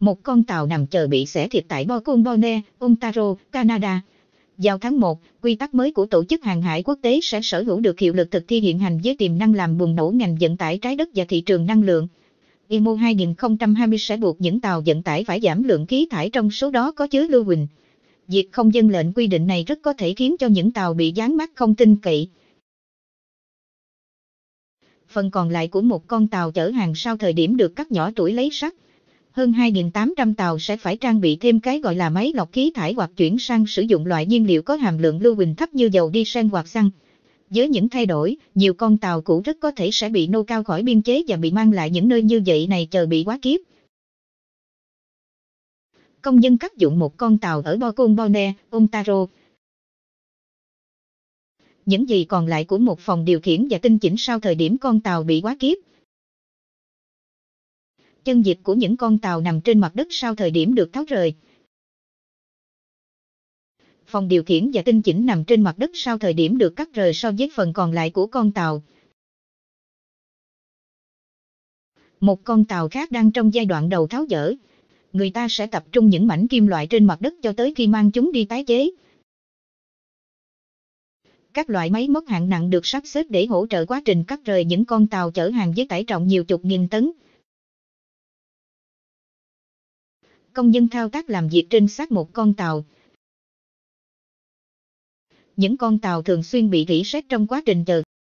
Một con tàu nằm chờ bị xẻ thịt tại Bocumbonaire, Ontario, Canada. Vào tháng 1, quy tắc mới của Tổ chức Hàng hải Quốc tế sẽ sở hữu được hiệu lực thực thi hiện hành với tiềm năng làm bùng nổ ngành vận tải trái đất và thị trường năng lượng. IMO 2020 sẽ buộc những tàu vận tải phải giảm lượng khí thải trong số đó có chứa lưu huỳnh. Việc không dân lệnh quy định này rất có thể khiến cho những tàu bị dán mát không tin cậy. Phần còn lại của một con tàu chở hàng sau thời điểm được cắt nhỏ tuổi lấy sắt, hơn 2.800 tàu sẽ phải trang bị thêm cái gọi là máy lọc khí thải hoặc chuyển sang sử dụng loại nhiên liệu có hàm lượng lưu huỳnh thấp như dầu diesel hoặc xăng. Với những thay đổi, nhiều con tàu cũ rất có thể sẽ bị nô cao khỏi biên chế và bị mang lại những nơi như vậy này chờ bị quá kiếp. Công nhân cắt dụng một con tàu ở Bocon Bonne, Ontario. Những gì còn lại của một phòng điều khiển và tinh chỉnh sau thời điểm con tàu bị quá kiếp, chân diệt của những con tàu nằm trên mặt đất sau thời điểm được tháo rời. Phòng điều khiển và tinh chỉnh nằm trên mặt đất sau thời điểm được cắt rời so với phần còn lại của con tàu. Một con tàu khác đang trong giai đoạn đầu tháo dỡ. Người ta sẽ tập trung những mảnh kim loại trên mặt đất cho tới khi mang chúng đi tái chế. Các loại máy móc hạng nặng được sắp xếp để hỗ trợ quá trình cắt rời những con tàu chở hàng với tải trọng nhiều chục nghìn tấn. công nhân thao tác làm việc trên xác một con tàu. Những con tàu thường xuyên bị rỉ sét trong quá trình chờ